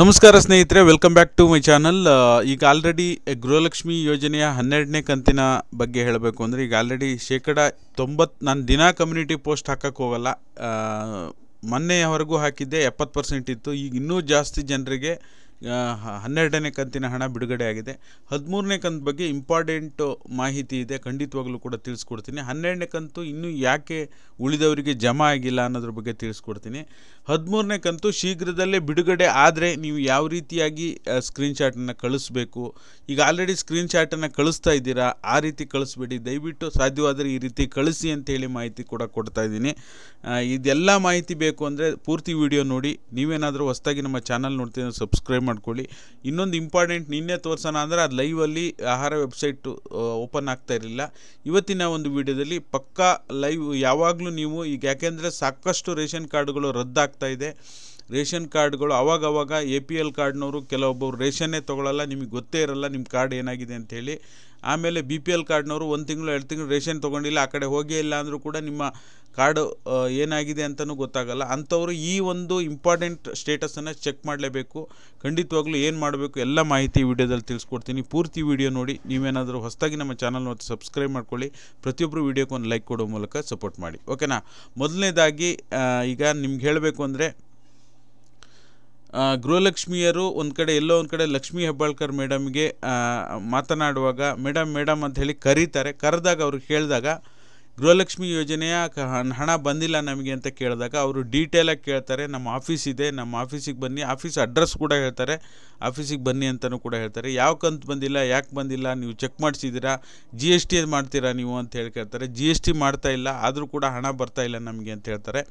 ನಮಸ್ಕಾರ ಸ್ನೇಹಿತರೆ welcome back to my channel ಈಗ ಆಲ್ರೆಡಿ ಗೃಹಲಕ್ಷ್ಮಿ ಯೋಜನೆಯ ಹನ್ನೆರಡನೇ ಕಂತಿನ ಬಗ್ಗೆ ಹೇಳಬೇಕು ಅಂದರೆ ಈಗ ಆಲ್ರೆಡಿ ಶೇಕಡ ತೊಂಬತ್ತು ನಾನು ದಿನ ಕಮ್ಯುನಿಟಿ ಪೋಸ್ಟ್ ಹಾಕಕ್ಕೆ ಹೋಗಲ್ಲ ಮೊನ್ನೆಯವರೆಗೂ ಹಾಕಿದ್ದೆ ಎಪ್ಪತ್ತು ಪರ್ಸೆಂಟ್ ಇತ್ತು ಈಗ ಇನ್ನೂ ಜಾಸ್ತಿ ಜನರಿಗೆ ಹನ್ನೆರಡನೇ ಕಂತಿನ ಹಣ ಬಿಡುಗಡೆ ಆಗಿದೆ ಹದಿಮೂರನೇ ಕಂತು ಬಗ್ಗೆ ಇಂಪಾರ್ಟೆಂಟು ಮಾಹಿತಿ ಇದೆ ಖಂಡಿತವಾಗಲೂ ಕೂಡ ತಿಳಿಸ್ಕೊಡ್ತೀನಿ ಹನ್ನೆರಡನೇ ಕಂತು ಇನ್ನೂ ಯಾಕೆ ಉಳಿದವರಿಗೆ ಜಮಾ ಆಗಿಲ್ಲ ಅನ್ನೋದ್ರ ಬಗ್ಗೆ ತಿಳಿಸ್ಕೊಡ್ತೀನಿ ಹದಿಮೂರನೇ ಕಂತು ಶೀಘ್ರದಲ್ಲೇ ಬಿಡುಗಡೆ ಆದರೆ ನೀವು ಯಾವ ರೀತಿಯಾಗಿ ಸ್ಕ್ರೀನ್ಶಾಟನ್ನು ಕಳಿಸ್ಬೇಕು ಈಗ ಆಲ್ರೆಡಿ ಸ್ಕ್ರೀನ್ಶಾಟನ್ನು ಕಳಿಸ್ತಾ ಇದ್ದೀರಾ ಆ ರೀತಿ ಕಳಿಸ್ಬೇಡಿ ದಯವಿಟ್ಟು ಸಾಧ್ಯವಾದರೆ ಈ ರೀತಿ ಕಳಿಸಿ ಅಂತೇಳಿ ಮಾಹಿತಿ ಕೂಡ ಕೊಡ್ತಾ ಇದ್ದೀನಿ ಇದೆಲ್ಲ ಮಾಹಿತಿ ಬೇಕು ಅಂದರೆ ಪೂರ್ತಿ ವಿಡಿಯೋ ನೋಡಿ ನೀವೇನಾದರೂ ಹೊಸದಾಗಿ ನಮ್ಮ ಚಾನಲ್ ನೋಡ್ತೀನಿ ಸಬ್ಸ್ಕ್ರೈಬ್ ಮಾಡ್ಕೊಳ್ಳಿ ಇನ್ನೊಂದು ಇಂಪಾರ್ಟೆಂಟ್ ನಿನ್ನೆ ತೋರಿಸೋಣ ಅಂದರೆ ಅದು ಲೈವಲ್ಲಿ ಆಹಾರ ವೆಬ್ಸೈಟ್ ಓಪನ್ ಆಗ್ತಾ ಇರಲಿಲ್ಲ ಇವತ್ತಿನ ಒಂದು ವಿಡಿಯೋದಲ್ಲಿ ಪಕ್ಕಾ ಲೈವ್ ಯಾವಾಗಲೂ ನೀವು ಈಗ ಯಾಕೆಂದರೆ ಸಾಕಷ್ಟು ರೇಷನ್ ಕಾರ್ಡ್ಗಳು ರದ್ದಾಗ್ತಾ ಇದೆ ರೇಷನ್ ಕಾರ್ಡ್ಗಳು ಅವಾಗವಾಗ ಎ ಪಿ ಎಲ್ ಕಾರ್ಡ್ನವರು ಕೆಲವೊಬ್ಬರು ರೇಷನ್ನೇ ತೊಗೊಳ್ಳಲ್ಲ ನಿಮಗೆ ಗೊತ್ತೇ ಇರಲ್ಲ ನಿಮ್ಮ ಕಾರ್ಡ್ ಏನಾಗಿದೆ ಅಂಥೇಳಿ ಆಮೇಲೆ ಬಿ ಪಿ ಎಲ್ ಕಾರ್ಡ್ನವರು ಒಂದು ತಿಂಗಳು ಎರಡು ತಿಂಗಳು ರೇಷನ್ ತೊಗೊಂಡಿಲ್ಲ ಆ ಕಡೆ ಹೋಗೇ ಇಲ್ಲ ಅಂದರೂ ಕೂಡ ನಿಮ್ಮ ಕಾರ್ಡ್ ಏನಾಗಿದೆ ಅಂತಲೂ ಗೊತ್ತಾಗಲ್ಲ ಅಂಥವರು ಈ ಒಂದು ಇಂಪಾರ್ಟೆಂಟ್ ಸ್ಟೇಟಸನ್ನು ಚೆಕ್ ಮಾಡಲೇಬೇಕು ಖಂಡಿತವಾಗ್ಲೂ ಏನು ಮಾಡಬೇಕು ಎಲ್ಲ ಮಾಹಿತಿ ವಿಡಿಯೋದಲ್ಲಿ ತಿಳಿಸ್ಕೊಡ್ತೀನಿ ಪೂರ್ತಿ ವಿಡಿಯೋ ನೋಡಿ ನೀವೇನಾದರೂ ಹೊಸದಾಗಿ ನಮ್ಮ ಚಾನಲ್ ಮತ್ತು ಸಬ್ಸ್ಕ್ರೈಬ್ ಮಾಡ್ಕೊಳ್ಳಿ ಪ್ರತಿಯೊಬ್ಬರು ವಿಡಿಯೋಕ್ಕೆ ಒಂದು ಲೈಕ್ ಕೊಡೋ ಮೂಲಕ ಸಪೋರ್ಟ್ ಮಾಡಿ ಓಕೆನಾ ಮೊದಲನೇದಾಗಿ ಈಗ ನಿಮ್ಗೆ ಹೇಳಬೇಕು ಅಂದರೆ ಗೃಹಲಕ್ಷ್ಮಿಯರು ಒಂದು ಕಡೆ ಎಲ್ಲೋ ಒಂದು ಕಡೆ ಲಕ್ಷ್ಮೀ ಹೆಬ್ಬಾಳ್ಕರ್ ಮೇಡಮ್ಗೆ ಮಾತನಾಡುವಾಗ ಮೇಡಮ್ ಮೇಡಮ್ ಅಂತ ಹೇಳಿ ಕರೀತಾರೆ ಕರೆದಾಗ ಅವ್ರಿಗೆ ಹೇಳಿದಾಗ ಗೃಹಲಕ್ಷ್ಮಿ ಯೋಜನೆಯ ಹಣ ಬಂದಿಲ್ಲ ನಮಗೆ ಅಂತ ಕೇಳಿದಾಗ ಅವರು ಡೀಟೇಲಾಗಿ ಕೇಳ್ತಾರೆ ನಮ್ಮ ಆಫೀಸ್ ಇದೆ ನಮ್ಮ ಆಫೀಸಿಗೆ ಬನ್ನಿ ಆಫೀಸ್ ಅಡ್ರೆಸ್ ಕೂಡ ಹೇಳ್ತಾರೆ ಆಫೀಸಿಗೆ ಬನ್ನಿ ಅಂತಲೂ ಕೂಡ ಹೇಳ್ತಾರೆ ಯಾವ ಕಂತು ಬಂದಿಲ್ಲ ಯಾಕೆ ಬಂದಿಲ್ಲ ನೀವು ಚೆಕ್ ಮಾಡಿಸಿದ್ದೀರಾ ಜಿ ಎಸ್ ಟಿ ಮಾಡ್ತೀರಾ ನೀವು ಅಂತ ಹೇಳಿ ಕೇಳ್ತಾರೆ ಜಿ ಎಸ್ ಟಿ ಮಾಡ್ತಾ ಇಲ್ಲ ಆದರೂ ಕೂಡ ಹಣ ಬರ್ತಾ ಇಲ್ಲ ನಮಗೆ ಅಂತ ಹೇಳ್ತಾರೆ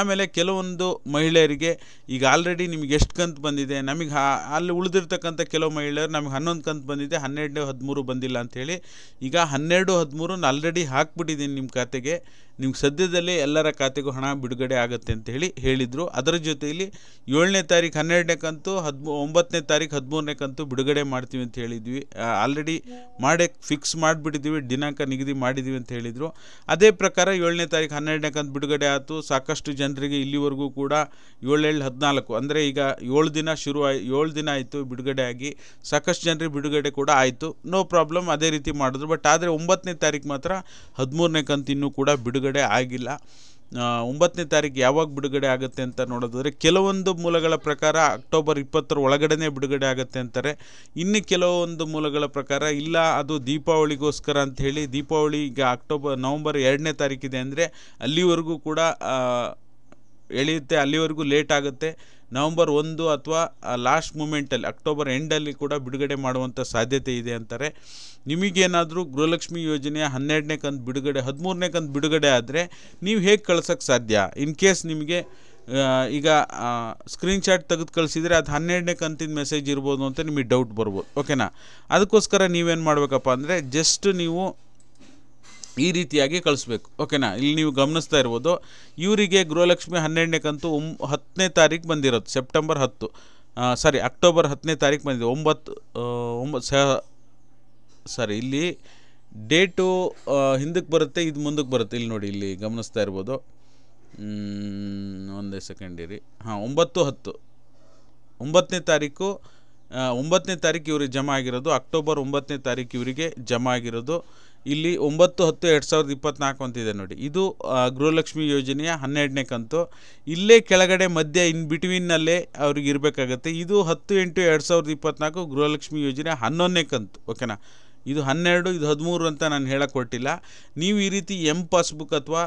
ಆಮೇಲೆ ಕೆಲವೊಂದು ಮಹಿಳೆಯರಿಗೆ ಈಗ ಆಲ್ರೆಡಿ ನಿಮಗೆ ಎಷ್ಟು ಕಂತು ಬಂದಿದೆ ನಮಗೆ ಅಲ್ಲಿ ಉಳಿದಿರ್ತಕ್ಕಂಥ ಕೆಲವು ಮಹಿಳೆಯರು ನಮಗೆ ಹನ್ನೊಂದು ಕಂತು ಬಂದಿದೆ ಹನ್ನೆರಡು ಹದಿಮೂರು ಬಂದಿಲ್ಲ ಅಂಥೇಳಿ ಈಗ ಹನ್ನೆರಡು ಹದಿಮೂರು ಆಲ್ರೆಡಿ ಹಾಕ್ಬಿಟ್ಟಿದ್ದೀನಿ ನಿಮ್ಮ ಖಾತೆಗೆ ನಿಮ್ಗೆ ಸದ್ಯದಲ್ಲೇ ಎಲ್ಲರ ಖಾತೆಗೂ ಹಣ ಬಿಡುಗಡೆ ಆಗುತ್ತೆ ಅಂತ ಹೇಳಿ ಹೇಳಿದರು ಅದರ ಜೊತೆಯಲ್ಲಿ ಏಳನೇ ತಾರೀಕು ಹನ್ನೆರಡನೇ ಕಂತು ಹದಿಮೂ ಒಂಬತ್ತನೇ ತಾರೀಕು ಹದಿಮೂರನೇ ಕಂತು ಬಿಡುಗಡೆ ಮಾಡ್ತೀವಿ ಅಂತ ಹೇಳಿದ್ವಿ ಆಲ್ರೆಡಿ ಮಾಡಿ ಫಿಕ್ಸ್ ಮಾಡಿಬಿಟ್ಟಿದ್ದೀವಿ ದಿನಾಂಕ ನಿಗದಿ ಮಾಡಿದ್ದೀವಿ ಅಂತ ಹೇಳಿದರು ಅದೇ ಪ್ರಕಾರ ಏಳನೇ ತಾರೀಕು ಹನ್ನೆರಡನೇ ಕಂತು ಬಿಡುಗಡೆ ಆಯಿತು ಸಾಕಷ್ಟು ಜನರಿಗೆ ಇಲ್ಲಿವರೆಗೂ ಕೂಡ ಏಳೇಳು ಹದಿನಾಲ್ಕು ಅಂದರೆ ಈಗ ಏಳು ದಿನ ಶುರು ಆಯ್ ಏಳು ದಿನ ಆಯಿತು ಬಿಡುಗಡೆ ಆಗಿ ಸಾಕಷ್ಟು ಜನರಿಗೆ ಬಿಡುಗಡೆ ಕೂಡ ಆಯಿತು ನೋ ಪ್ರಾಬ್ಲಮ್ ಅದೇ ರೀತಿ ಮಾಡಿದ್ರು ಬಟ್ ಆದರೆ ಒಂಬತ್ತನೇ ತಾರೀಕು ಮಾತ್ರ ಹದಿಮೂರನೇ ಕಂತು ಇನ್ನೂ ಕೂಡ ಬಿಡುಗಡೆ ಬಿಡುಗಡೆ ಆಗಿಲ್ಲ ಒಂಬತ್ತನೇ ತಾರೀಕು ಯಾವಾಗ ಬಿಡುಗಡೆ ಆಗುತ್ತೆ ಅಂತ ನೋಡೋದಾದರೆ ಕೆಲವೊಂದು ಮೂಲಗಳ ಪ್ರಕಾರ ಅಕ್ಟೋಬರ್ ಇಪ್ಪತ್ತರ ಒಳಗಡೆನೇ ಬಿಡುಗಡೆ ಆಗುತ್ತೆ ಅಂತಾರೆ ಇನ್ನು ಕೆಲವೊಂದು ಮೂಲಗಳ ಪ್ರಕಾರ ಇಲ್ಲ ಅದು ದೀಪಾವಳಿಗೋಸ್ಕರ ಅಂತ ಹೇಳಿ ದೀಪಾವಳಿ ಈಗ ಅಕ್ಟೋಬರ್ ನವಂಬರ್ ಎರಡನೇ ತಾರೀಕಿದೆ ಅಂದರೆ ಅಲ್ಲಿವರೆಗೂ ಕೂಡ ಎಳೆಯುತ್ತೆ ಅಲ್ಲಿವರೆಗೂ ಲೇಟ್ ಆಗುತ್ತೆ ನವಂಬರ್ ಒಂದು ಅಥವಾ ಲಾಸ್ಟ್ ಮೂಮೆಂಟಲ್ಲಿ ಅಕ್ಟೋಬರ್ ಎಂಡಲ್ಲಿ ಕೂಡ ಬಿಡುಗಡೆ ಮಾಡುವಂಥ ಸಾಧ್ಯತೆ ಇದೆ ಅಂತಾರೆ ನಿಮಗೇನಾದರೂ ಗೃಹಲಕ್ಷ್ಮಿ ಯೋಜನೆಯ ಹನ್ನೆರಡನೇ ಕಂತು ಬಿಡುಗಡೆ ಹದಿಮೂರನೇ ಕಂತು ಬಿಡುಗಡೆ ಆದರೆ ನೀವು ಹೇಗೆ ಕಳ್ಸೋಕ್ಕೆ ಸಾಧ್ಯ ಇನ್ ಕೇಸ್ ನಿಮಗೆ ಈಗ ಸ್ಕ್ರೀನ್ಶಾಟ್ ತೆಗೆದು ಕಳಿಸಿದರೆ ಅದು ಹನ್ನೆರಡನೇ ಕಂತಿನ ಮೆಸೇಜ್ ಇರ್ಬೋದು ಅಂತ ನಿಮಗೆ ಡೌಟ್ ಬರ್ಬೋದು ಓಕೆನಾ ಅದಕ್ಕೋಸ್ಕರ ನೀವೇನು ಮಾಡಬೇಕಪ್ಪ ಅಂದರೆ ಜಸ್ಟ್ ನೀವು ಈ ರೀತಿಯಾಗಿ ಕಳಿಸ್ಬೇಕು ಓಕೆನಾ ಇಲ್ಲಿ ನೀವು ಗಮನಿಸ್ತಾ ಇರ್ಬೋದು ಇವರಿಗೆ ಗೃಹಲಕ್ಷ್ಮಿ ಹನ್ನೆರಡನೇ ಕಂತು ಒಂ ಹತ್ತನೇ ತಾರೀಕು ಬಂದಿರೋದು ಸೆಪ್ಟೆಂಬರ್ ಹತ್ತು ಸಾರಿ ಅಕ್ಟೋಬರ್ ಹತ್ತನೇ ತಾರೀಕು ಬಂದಿದೆ ಒಂಬತ್ತು ಒಂಬತ್ತು ಸ ಸಾರಿ ಇಲ್ಲಿ ಡೇಟು ಹಿಂದಕ್ಕೆ ಬರುತ್ತೆ ಇದು ಮುಂದಕ್ಕೆ ಬರುತ್ತೆ ಇಲ್ಲಿ ನೋಡಿ ಇಲ್ಲಿ ಗಮನಿಸ್ತಾ ಇರ್ಬೋದು ಒಂದೇ ಸೆಕೆಂಡ್ ಇರಿ ಹಾಂ ಒಂಬತ್ತು ಹತ್ತು ಒಂಬತ್ತನೇ ತಾರೀಕು ಒಂಬತ್ತನೇ ತಾರೀಕು ಇವರಿಗೆ ಜಮಾ ಆಗಿರೋದು ಅಕ್ಟೋಬರ್ ಒಂಬತ್ತನೇ ತಾರೀಕು ಇವರಿಗೆ ಜಮಾ ಆಗಿರೋದು ಇಲ್ಲಿ ಒಂಬತ್ತು ಹತ್ತು ಎರಡು ಸಾವಿರದ ಇಪ್ಪತ್ತ್ನಾಲ್ಕು ಅಂತಿದೆ ನೋಡಿ ಇದು ಗೃಹಲಕ್ಷ್ಮಿ ಯೋಜನೆಯ ಹನ್ನೆರಡನೇ ಕಂತು ಇಲ್ಲೇ ಕೆಳಗಡೆ ಮಧ್ಯ ಇನ್ ಬಿಟ್ವೀನ್ನಲ್ಲೇ ಅವ್ರಿಗೆ ಇರಬೇಕಾಗತ್ತೆ ಇದು ಹತ್ತು ಎಂಟು ಎರಡು ಸಾವಿರದ ಇಪ್ಪತ್ತ್ನಾಲ್ಕು ಗೃಹಲಕ್ಷ್ಮಿ ಯೋಜನೆ ಹನ್ನೊಂದನೇ ಕಂತು ಓಕೆನಾ ಇದು ಹನ್ನೆರಡು ಇದು ಹದಿಮೂರು ಅಂತ ನಾನು ಹೇಳೋಕ್ಕೊಟ್ಟಿಲ್ಲ ನೀವು ಈ ರೀತಿ ಎಂ ಪಾಸ್ಬುಕ್ ಅಥವಾ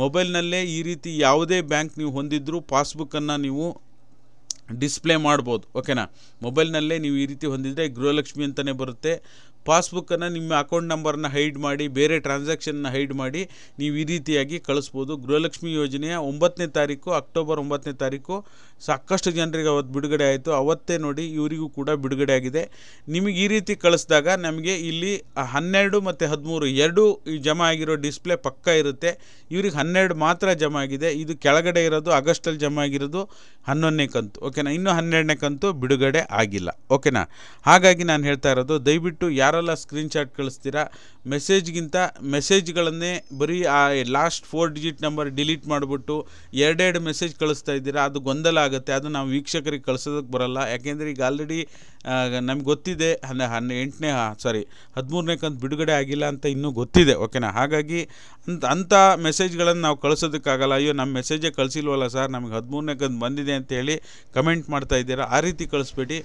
ಮೊಬೈಲ್ನಲ್ಲೇ ಈ ರೀತಿ ಯಾವುದೇ ಬ್ಯಾಂಕ್ ನೀವು ಹೊಂದಿದ್ದರೂ ಪಾಸ್ಬುಕ್ಕನ್ನು ನೀವು ಡಿಸ್ಪ್ಲೇ ಮಾಡ್ಬೋದು ಓಕೆನಾ ಮೊಬೈಲ್ನಲ್ಲೇ ನೀವು ಈ ರೀತಿ ಹೊಂದಿದರೆ ಗೃಹಲಕ್ಷ್ಮಿ ಅಂತಲೇ ಬರುತ್ತೆ ಪಾಸ್ಬುಕ್ಕನ್ನು ನಿಮ್ಮ ಅಕೌಂಟ್ ನಂಬರನ್ನು ಹೈಡ್ ಮಾಡಿ ಬೇರೆ ಟ್ರಾನ್ಸಾಕ್ಷನ್ನ ಹೈಡ್ ಮಾಡಿ ನೀವು ಈ ರೀತಿಯಾಗಿ ಕಳಿಸ್ಬೋದು ಗೃಹಲಕ್ಷ್ಮಿ ಯೋಜನೆಯ ಒಂಬತ್ತನೇ ತಾರೀಕು ಅಕ್ಟೋಬರ್ ಒಂಬತ್ತನೇ ತಾರೀಕು ಸಾಕಷ್ಟು ಜನರಿಗೆ ಅವತ್ತು ಬಿಡುಗಡೆ ಆಯಿತು ಅವತ್ತೇ ನೋಡಿ ಇವರಿಗೂ ಕೂಡ ಬಿಡುಗಡೆ ಆಗಿದೆ ನಿಮಗೆ ಈ ರೀತಿ ಕಳಿಸಿದಾಗ ನಮಗೆ ಇಲ್ಲಿ ಹನ್ನೆರಡು ಮತ್ತು ಹದಿಮೂರು ಎರಡು ಜಮಾ ಆಗಿರೋ ಡಿಸ್ಪ್ಲೇ ಪಕ್ಕ ಇರುತ್ತೆ ಇವ್ರಿಗೆ ಹನ್ನೆರಡು ಮಾತ್ರ ಜಮಾ ಆಗಿದೆ ಇದು ಕೆಳಗಡೆ ಇರೋದು ಆಗಸ್ಟಲ್ಲಿ ಜಮಾ ಆಗಿರೋದು ಹನ್ನೊಂದನೇ ಕಂತು ಓಕೆನಾ ಇನ್ನೂ ಹನ್ನೆರಡನೇ ಕಂತು ಬಿಡುಗಡೆ ಆಗಿಲ್ಲ ಓಕೆನಾ ಹಾಗಾಗಿ ನಾನು ಹೇಳ್ತಾ ಇರೋದು ದಯವಿಟ್ಟು ಯಾರು ಯಾರೆಲ್ಲ ಸ್ಕ್ರೀನ್ಶಾಟ್ ಕಳಿಸ್ತೀರಾ ಮೆಸೇಜ್ಗಿಂತ ಮೆಸೇಜ್ಗಳನ್ನೇ ಬರೀ ಆ last four digit number delete ಮಾಡಿಬಿಟ್ಟು ಎರಡೆರಡು ಮೆಸೇಜ್ ಕಳಿಸ್ತಾ ಇದ್ದೀರಾ ಅದು ಗೊಂದಲ ಆಗುತ್ತೆ ಅದು ನಾವು ವೀಕ್ಷಕರಿಗೆ ಕಳಿಸೋದಕ್ಕೆ ಬರಲ್ಲ ಯಾಕೆಂದರೆ ಈಗ ಆಲ್ರೆಡಿ ನಮ್ಗೆ ಗೊತ್ತಿದೆ ಹನ್ನೆ ಹನ್ನೆ ಎಂಟನೇ ಸಾರಿ ಹದಿಮೂರನೇ ಕಂತು ಬಿಡುಗಡೆ ಆಗಿಲ್ಲ ಅಂತ ಇನ್ನೂ ಗೊತ್ತಿದೆ ಓಕೆನಾ ಹಾಗಾಗಿ ಅಂತ ಅಂಥ ಮೆಸೇಜ್ಗಳನ್ನು ನಾವು ಕಳಿಸೋದಕ್ಕಾಗಲ್ಲ ಅಯ್ಯೋ ನಮ್ಮ ಮೆಸೇಜೇ ಕಳಿಸಿಲ್ವಲ್ಲ ಸರ್ ನಮಗೆ ಹದಿಮೂರನೇ ಕಂತು ಬಂದಿದೆ ಅಂತೇಳಿ ಕಮೆಂಟ್ ಮಾಡ್ತಾ ಇದ್ದೀರಾ ಆ ರೀತಿ ಕಳಿಸ್ಬೇಡಿ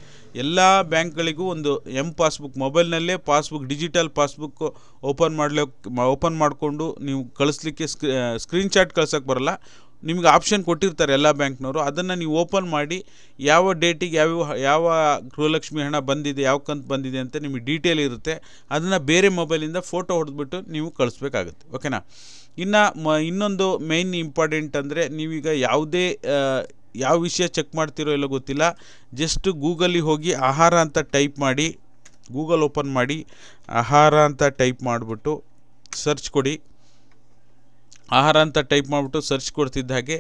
ಎಲ್ಲ ಬ್ಯಾಂಕ್ಗಳಿಗೂ ಒಂದು ಎಂ ಪಾಸ್ಬುಕ್ ಮೊಬೈಲ್ನಲ್ಲೇ ಪಾಸ್ಬುಕ್ ಡಿಜಿಟಲ್ ಪಾಸ್ಬುಕ್ ಓಪನ್ ಮಾಡಲಿಕ್ಕೆ ಓಪನ್ ಮಾಡಿಕೊಂಡು ನೀವು ಕಳಿಸ್ಲಿಕ್ಕೆ ಸ್ಕ್ರೀ ಸ್ಕ್ರೀನ್ಶಾಟ್ ಕಳ್ಸೋಕ್ಕೆ ಬರಲ್ಲ ನಿಮಗೆ ಆಪ್ಷನ್ ಕೊಟ್ಟಿರ್ತಾರೆ ಎಲ್ಲ ಬ್ಯಾಂಕ್ನವರು ಅದನ್ನು ನೀವು ಓಪನ್ ಮಾಡಿ ಯಾವ ಡೇಟಿಗೆ ಯಾವ ಯಾವ ಗೃಹಲಕ್ಷ್ಮಿ ಹಣ ಬಂದಿದೆ ಯಾವ ಕಂತು ಬಂದಿದೆ ಅಂತ ನಿಮಗೆ ಡೀಟೇಲ್ ಇರುತ್ತೆ ಅದನ್ನು ಬೇರೆ ಮೊಬೈಲಿಂದ ಫೋಟೋ ಹೊಡೆದ್ಬಿಟ್ಟು ನೀವು ಕಳಿಸ್ಬೇಕಾಗುತ್ತೆ ಓಕೆನಾ ಇನ್ನು ಮ ಇನ್ನೊಂದು ಮೇಯ್ನ್ ಇಂಪಾರ್ಟೆಂಟ್ ಅಂದರೆ ನೀವೀಗ ಯಾವುದೇ ಯಾವ ವಿಷಯ ಚೆಕ್ ಮಾಡ್ತಿರೋ ಎಲ್ಲ ಗೊತ್ತಿಲ್ಲ ಜಸ್ಟ್ ಗೂಗಲಿಗೆ ಹೋಗಿ ಆಹಾರ ಅಂತ ಟೈಪ್ ಮಾಡಿ ಗೂಗಲ್ ಓಪನ್ ಮಾಡಿ ಆಹಾರ ಅಂತ ಟೈಪ್ ಮಾಡಿಬಿಟ್ಟು ಸರ್ಚ್ ಕೊಡಿ ಆಹಾರ ಅಂತ ಟೈಪ್ ಮಾಡಿಬಿಟ್ಟು ಸರ್ಚ್ ಕೊಡ್ತಿದ್ದ ಹಾಗೆ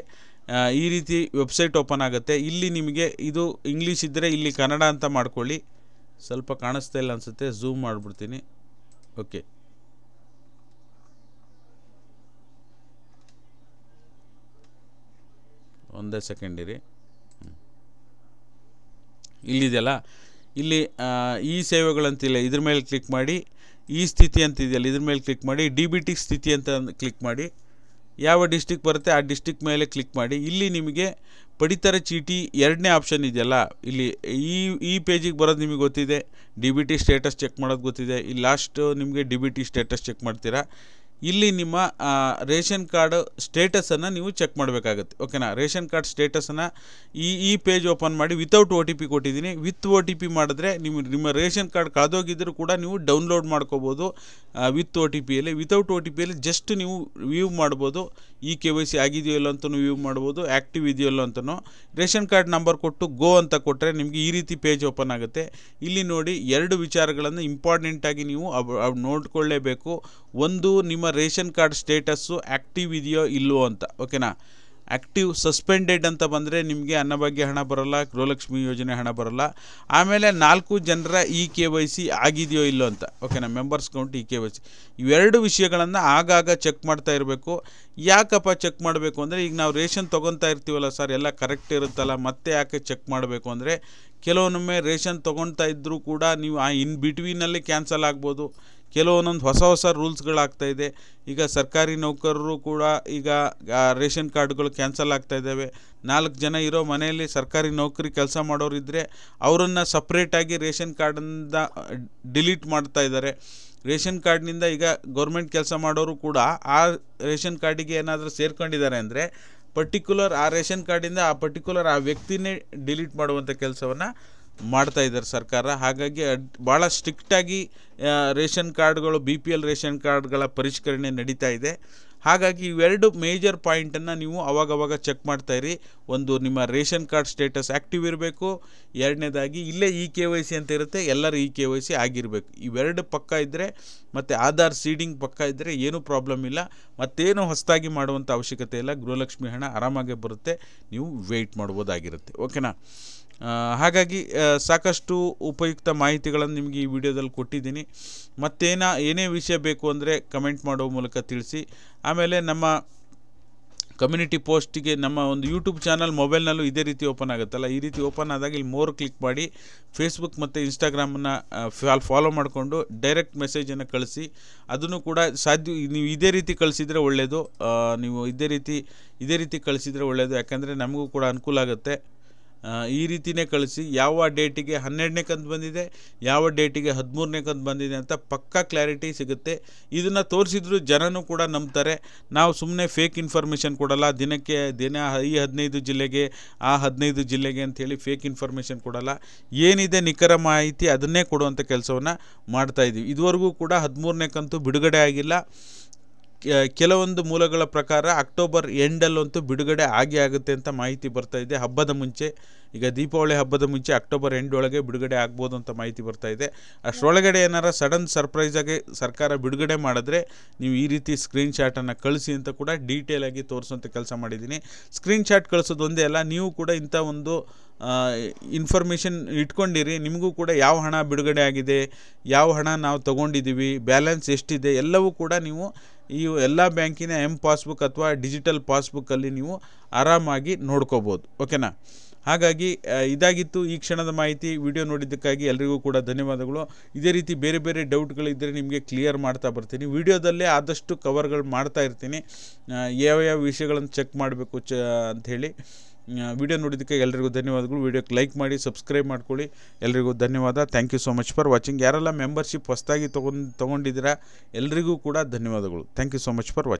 ಈ ರೀತಿ ವೆಬ್ಸೈಟ್ ಓಪನ್ ಆಗುತ್ತೆ ಇಲ್ಲಿ ನಿಮಗೆ ಇದು ಇಂಗ್ಲೀಷ್ ಇದ್ದರೆ ಇಲ್ಲಿ ಕನ್ನಡ ಅಂತ ಮಾಡ್ಕೊಳ್ಳಿ ಸ್ವಲ್ಪ ಕಾಣಿಸ್ತಾ ಇಲ್ಲ ಅನಿಸುತ್ತೆ ಝೂಮ್ ಮಾಡಿಬಿಡ್ತೀನಿ ಓಕೆ ಒಂದೇ ಸೆಕೆಂಡ್ ಇರಿ ಇಲ್ಲಿದೆಯಲ್ಲ ಇಲ್ಲಿ ಈ ಸೇವೆಗಳಂತಿಲ್ಲ ಇದ್ರ ಮೇಲೆ ಕ್ಲಿಕ್ ಮಾಡಿ ಈ ಸ್ಥಿತಿ ಅಂತಿದೆಯಲ್ಲ ಇದ್ರ ಮೇಲೆ ಕ್ಲಿಕ್ ಮಾಡಿ ಡಿ ಬಿ ಟಿ ಸ್ಥಿತಿ ಅಂತ ಕ್ಲಿಕ್ ಮಾಡಿ ಯಾವ ಡಿಸ್ಟಿಕ್ ಬರುತ್ತೆ ಆ ಡಿಸ್ಟಿಕ್ ಮೇಲೆ ಕ್ಲಿಕ್ ಮಾಡಿ ಇಲ್ಲಿ ನಿಮಗೆ ಪಡಿತರ ಚೀಟಿ ಎರಡನೇ ಆಪ್ಷನ್ ಇದೆಯಲ್ಲ ಇಲ್ಲಿ ಈ ಈ ಪೇಜಿಗೆ ಬರೋದು ನಿಮಗೆ ಗೊತ್ತಿದೆ D B T status check ಮಾಡೋದು ಗೊತ್ತಿದೆ ಇಲ್ಲಿ ಲಾಸ್ಟ್ ನಿಮಗೆ D B T status check ಮಾಡ್ತೀರಾ ಇಲ್ಲಿ ನಿಮ್ಮ ರೇಷನ್ ಕಾರ್ಡ್ ಸ್ಟೇಟಸನ್ನು ನೀವು ಚೆಕ್ ಮಾಡಬೇಕಾಗುತ್ತೆ ಓಕೆನಾ ರೇಷನ್ ಕಾರ್ಡ್ ಸ್ಟೇಟಸನ್ನು ಈ ಈ ಪೇಜ್ ಓಪನ್ ಮಾಡಿ ವಿತೌಟ್ ಒ ಟಿ ಪಿ ಕೊಟ್ಟಿದ್ದೀನಿ ವಿತ್ ಓ ಟಿ ಪಿ ಮಾಡಿದ್ರೆ ನಿಮ್ಮ ನಿಮ್ಮ ರೇಷನ್ ಕಾರ್ಡ್ ಕಳೆದೋಗಿದ್ದರೂ ಕೂಡ ನೀವು ಡೌನ್ಲೋಡ್ ಮಾಡ್ಕೋಬೋದು ವಿತ್ ಓ ಟಿ ಪಿಯಲ್ಲಿ ವಿತೌಟ್ ಒ ಟಿ ಪಿಯಲ್ಲಿ ಜಸ್ಟ್ ನೀವು ವ್ಯೂ ಮಾಡ್ಬೋದು ಈ ಕೆ ವೈ ಸಿ ಆಗಿದೆಯೋ ಇಲ್ಲ ಅಂತಲೂ ವ್ಯೂ ಮಾಡ್ಬೋದು ಆ್ಯಕ್ಟಿವ್ ಇದೆಯೋ ಇಲ್ಲ ಅಂತಲೂ ರೇಷನ್ ಕಾರ್ಡ್ ನಂಬರ್ ಕೊಟ್ಟು ಗೋ ಅಂತ ಕೊಟ್ಟರೆ ನಿಮಗೆ ಈ ರೀತಿ ಪೇಜ್ ಓಪನ್ ಆಗುತ್ತೆ ಇಲ್ಲಿ ನೋಡಿ ಎರಡು ವಿಚಾರಗಳನ್ನು ಇಂಪಾರ್ಟೆಂಟಾಗಿ ನೀವು ನೋಡ್ಕೊಳ್ಳೇಬೇಕು ಒಂದು ನಿಮ್ಮ ರೇಷನ್ ಕಾರ್ಡ್ ಸ್ಟೇಟಸ್ಸು ಆ್ಯಕ್ಟಿವ್ ಇದೆಯೋ ಇಲ್ಲವೋ ಅಂತ ಓಕೆನಾ ಆ್ಯಕ್ಟಿವ್ ಸಸ್ಪೆಂಡೆಡ್ ಅಂತ ಬಂದರೆ ನಿಮಗೆ ಅನ್ನಭಾಗ್ಯ ಹಣ ಬರೋಲ್ಲ ಗೃಹಲಕ್ಷ್ಮಿ ಯೋಜನೆ ಹಣ ಬರೋಲ್ಲ ಆಮೇಲೆ ನಾಲ್ಕು ಜನರ ಇ ಕೆ ವೈ ಸಿ ಆಗಿದೆಯೋ ಇಲ್ಲೋ ಅಂತ ಓಕೆನಾ members count E K Y C ಇವೆರಡು ವಿಷಯಗಳನ್ನು ಆಗಾಗ ಚೆಕ್ ಮಾಡ್ತಾ ಇರಬೇಕು ಯಾಕಪ್ಪ ಚೆಕ್ ಮಾಡಬೇಕು ಅಂದರೆ ಈಗ ನಾವು ರೇಷನ್ ತೊಗೊತಾ ಇರ್ತೀವಲ್ಲ ಸರ್ ಎಲ್ಲ ಕರೆಕ್ಟ್ ಇರುತ್ತಲ್ಲ ಮತ್ತೆ ಯಾಕೆ ಚೆಕ್ ಮಾಡಬೇಕು ಅಂದರೆ ಕೆಲವೊಮ್ಮೆ ರೇಷನ್ ತೊಗೊಳ್ತಾ ಇದ್ದರೂ ಕೂಡ ನೀವು ಆ ಇನ್ ಬಿಟ್ವೀನಲ್ಲಿ ಕ್ಯಾನ್ಸಲ್ ಆಗ್ಬೋದು ಕೆಲವೊಂದೊಂದು ಹೊಸ ಹೊಸ ರೂಲ್ಸ್ಗಳಾಗ್ತಾ ಇದೆ ಈಗ ಸರ್ಕಾರಿ ನೌಕರರು ಕೂಡ ಈಗ ರೇಷನ್ ಕಾರ್ಡ್ಗಳು ಕ್ಯಾನ್ಸಲ್ ಆಗ್ತಾ ಇದ್ದಾವೆ ನಾಲ್ಕು ಜನ ಇರೋ ಮನೆಯಲ್ಲಿ ಸರ್ಕಾರಿ ನೌಕರಿ ಕೆಲಸ ಮಾಡೋರಿದ್ದರೆ ಅವರನ್ನು ಸಪ್ರೇಟಾಗಿ ರೇಷನ್ ಕಾರ್ಡಿಂದ ಡಿಲೀಟ್ ಮಾಡ್ತಾ ಇದ್ದಾರೆ ರೇಷನ್ ಕಾರ್ಡ್ನಿಂದ ಈಗ ಗೌರ್ಮೆಂಟ್ ಕೆಲಸ ಮಾಡೋರು ಕೂಡ ಆ ರೇಷನ್ ಕಾರ್ಡಿಗೆ ಏನಾದರೂ ಸೇರ್ಕೊಂಡಿದ್ದಾರೆ ಅಂದರೆ ಪರ್ಟಿಕ್ಯುಲರ್ ಆ ರೇಷನ್ ಕಾರ್ಡಿಂದ ಆ ಪರ್ಟಿಕ್ಯುಲರ್ ಆ ವ್ಯಕ್ತಿನೇ ಡಿಲೀಟ್ ಮಾಡುವಂಥ ಕೆಲಸವನ್ನು ಮಾಡ್ತಾ ಇದ್ದಾರೆ ಸರ್ಕಾರ ಹಾಗಾಗಿ ಭಾಳ ಸ್ಟ್ರಿಕ್ಟಾಗಿ ರೇಷನ್ ಕಾರ್ಡ್ಗಳು ಬಿ ಪಿ ಎಲ್ ರೇಷನ್ ಕಾರ್ಡ್ಗಳ ಪರಿಷ್ಕರಣೆ ನಡೀತಾ ಇದೆ ಹಾಗಾಗಿ ಇವೆರಡು ಮೇಜರ್ ಪಾಯಿಂಟನ್ನು ನೀವು ಅವಾಗವಾಗ ಚೆಕ್ ಮಾಡ್ತಾಯಿರಿ ಒಂದು ನಿಮ್ಮ ರೇಷನ್ ಕಾರ್ಡ್ ಸ್ಟೇಟಸ್ ಆ್ಯಕ್ಟಿವ್ ಇರಬೇಕು ಎರಡನೇದಾಗಿ ಇಲ್ಲೇ ಇ ಕೆ ವೈ ಸಿ ಅಂತ ಇರುತ್ತೆ ಎಲ್ಲರೂ E e K Y C ಆಗಿರಬೇಕು ಇವೆರಡು ಪಕ್ಕ ಇದ್ದರೆ ಮತ್ತು ಆಧಾರ್ ಸೀಡಿಂಗ್ ಪಕ್ಕ ಇದ್ದರೆ ಏನೂ ಪ್ರಾಬ್ಲಮ್ ಇಲ್ಲ ಮತ್ತೇನು ಹೊಸದಾಗಿ ಮಾಡುವಂಥ ಅವಶ್ಯಕತೆ ಇಲ್ಲ ಗೃಹಲಕ್ಷ್ಮಿ ಹಣ ಆರಾಮಾಗೆ ಬರುತ್ತೆ ನೀವು ವೆಯ್ಟ್ ಮಾಡ್ಬೋದಾಗಿರುತ್ತೆ ಓಕೆನಾ ಹಾಗಾಗಿ ಸಾಕಷ್ಟು ಉಪಯುಕ್ತ ಮಾಹಿತಿಗಳನ್ನು ನಿಮಗೆ ಈ ವಿಡಿಯೋದಲ್ಲಿ ಕೊಟ್ಟಿದ್ದೀನಿ ಮತ್ತೇನ ಏನೇ ವಿಷಯ ಬೇಕು ಅಂದರೆ ಕಮೆಂಟ್ ಮಾಡೋ ಮೂಲಕ ತಿಳಿಸಿ ಆಮೇಲೆ ನಮ್ಮ ಕಮ್ಯುನಿಟಿ ಪೋಸ್ಟಿಗೆ ನಮ್ಮ ಒಂದು ಯೂಟ್ಯೂಬ್ ಚಾನಲ್ ಮೊಬೈಲ್ನಲ್ಲೂ ಇದೇ ರೀತಿ ಓಪನ್ ಆಗುತ್ತಲ್ಲ ಈ ರೀತಿ ಓಪನ್ ಆದಾಗ ಇಲ್ಲಿ ಮೋರ್ ಕ್ಲಿಕ್ ಮಾಡಿ ಫೇಸ್ಬುಕ್ ಮತ್ತು ಇನ್ಸ್ಟಾಗ್ರಾಮನ್ನು ಫಾಲ್ ಫಾಲೋ ಮಾಡಿಕೊಂಡು ಡೈರೆಕ್ಟ್ ಮೆಸೇಜನ್ನು ಕಳಿಸಿ ಅದನ್ನು ಕೂಡ ಸಾಧ್ಯ ನೀವು ಇದೇ ರೀತಿ ಕಳಿಸಿದರೆ ಒಳ್ಳೆಯದು ನೀವು ಇದೇ ರೀತಿ ಇದೇ ರೀತಿ ಕಳಿಸಿದರೆ ಒಳ್ಳೆಯದು ಯಾಕಂದರೆ ನಮಗೂ ಕೂಡ ಅನುಕೂಲ ಆಗುತ್ತೆ ಈ ರೀತಿಯೇ ಕಳಿಸಿ ಯಾವ ಡೇಟಿಗೆ ಹನ್ನೆರಡನೇ ಕಂತು ಬಂದಿದೆ ಯಾವ ಡೇಟಿಗೆ ಹದಿಮೂರನೇ ಕಂತು ಬಂದಿದೆ ಅಂತ ಪಕ್ಕಾ ಕ್ಲಾರಿಟಿ ಸಿಗುತ್ತೆ ಇದನ್ನು ತೋರಿಸಿದ್ರು ಜನನೂ ಕೂಡ ನಂಬ್ತಾರೆ ನಾವು ಸುಮ್ಮನೆ ಫೇಕ್ ಇನ್ಫಾರ್ಮೇಷನ್ ಕೊಡಲ್ಲ ದಿನಕ್ಕೆ ದಿನ ಈ ಹದಿನೈದು ಜಿಲ್ಲೆಗೆ ಆ ಹದಿನೈದು ಜಿಲ್ಲೆಗೆ ಅಂಥೇಳಿ ಫೇಕ್ ಇನ್ಫಾರ್ಮೇಷನ್ ಕೊಡಲ್ಲ ಏನಿದೆ ನಿಖರ ಮಾಹಿತಿ ಅದನ್ನೇ ಕೊಡುವಂಥ ಕೆಲಸವನ್ನು ಮಾಡ್ತಾಯಿದ್ದೀವಿ ಇದುವರೆಗೂ ಕೂಡ ಹದಿಮೂರನೇ ಕಂತು ಬಿಡುಗಡೆ ಆಗಿಲ್ಲ ಕೆಲವೊಂದು ಮೂಲಗಳ ಪ್ರಕಾರ ಅಕ್ಟೋಬರ್ ಎಂಡಲ್ಲಂತೂ ಬಿಡುಗಡೆ ಆಗೇ ಆಗುತ್ತೆ ಅಂತ ಮಾಹಿತಿ ಬರ್ತಾ ಇದೆ ಹಬ್ಬದ ಮುಂಚೆ ಈಗ ದೀಪಾವಳಿ ಹಬ್ಬದ ಮುಂಚೆ ಅಕ್ಟೋಬರ್ ಎಂಟೊಳಗೆ ಬಿಡುಗಡೆ ಆಗ್ಬೋದು ಅಂತ ಮಾಹಿತಿ ಬರ್ತಾ ಇದೆ ಅಷ್ಟರೊಳಗಡೆ ಏನಾರ ಸಡನ್ ಸರ್ಪ್ರೈಸ್ ಆಗಿ ಸರ್ಕಾರ ಬಿಡುಗಡೆ ಮಾಡಿದ್ರೆ ನೀವು ಈ ರೀತಿ ಸ್ಕ್ರೀನ್ ಶಾಟನ್ನು ಕಳಿಸಿ ಅಂತ ಕೂಡ ಡೀಟೇಲ್ ಆಗಿ ತೋರಿಸುವಂಥ ಕೆಲಸ ಮಾಡಿದ್ದೀನಿ ಸ್ಕ್ರೀನ್ ಶಾಟ್ ಕಳಿಸೋದು ಒಂದೇ ಅಲ್ಲ ನೀವು ಕೂಡ ಇಂಥ ಒಂದು ಇನ್ಫಾರ್ಮೇಷನ್ ಇಟ್ಕೊಂಡಿರಿ ನಿಮಗೂ ಕೂಡ ಯಾವ ಹಣ ಬಿಡುಗಡೆ ಆಗಿದೆ ಯಾವ ಹಣ ನಾವು ತೊಗೊಂಡಿದ್ದೀವಿ ಬ್ಯಾಲೆನ್ಸ್ ಎಷ್ಟಿದೆ ಎಲ್ಲವೂ ಕೂಡ ನೀವು ಈ ಎಲ್ಲ ಬ್ಯಾಂಕಿನ ಎಮ್ ಪಾಸ್ಬುಕ್ ಅಥವಾ ಡಿಜಿಟಲ್ ಪಾಸ್ಬುಕ್ಕಲ್ಲಿ ನೀವು ಆರಾಮಾಗಿ ನೋಡ್ಕೋಬೋದು ಓಕೆನಾ ಹಾಗಾಗಿ ಇದಾಗಿತ್ತು ಈ ಕ್ಷಣದ ಮಾಹಿತಿ ವಿಡಿಯೋ ನೋಡಿದ್ದಕ್ಕಾಗಿ ಎಲ್ರಿಗೂ ಕೂಡ ಧನ್ಯವಾದಗಳು ಇದೇ ರೀತಿ ಬೇರೆ ಬೇರೆ ಡೌಟ್ಗಳಿದ್ದರೆ ನಿಮಗೆ ಕ್ಲಿಯರ್ ಮಾಡ್ತಾ ಬರ್ತೀನಿ ವಿಡಿಯೋದಲ್ಲೇ ಆದಷ್ಟು ಕವರ್ಗಳು ಮಾಡ್ತಾ ಇರ್ತೀನಿ ಯಾವ್ಯಾವ ವಿಷಯಗಳನ್ನು ಚೆಕ್ ಮಾಡಬೇಕು ಚ ಅಂಥೇಳಿ ವಿಡಿಯೋ ನೋಡಿದ್ದಕ್ಕೆ ಎಲ್ಲರಿಗೂ ಧನ್ಯವಾದಗಳು ವಿಡಿಯೋಕ್ಕೆ ಲೈಕ್ ಮಾಡಿ ಸಬ್ಸ್ಕ್ರೈಬ್ ಮಾಡ್ಕೊಳ್ಳಿ ಎಲ್ರಿಗೂ ಧನ್ಯವಾದ thank you so much for watching ಯಾರೆಲ್ಲ ಮೆಂಬರ್ಶಿಪ್ ಹೊಸದಾಗಿ ತೊಗೊಂಡು ತೊಗೊಂಡಿದ್ದೀರಾ ಎಲ್ರಿಗೂ ಕೂಡ ಧನ್ಯವಾದಗಳು thank you so much for watching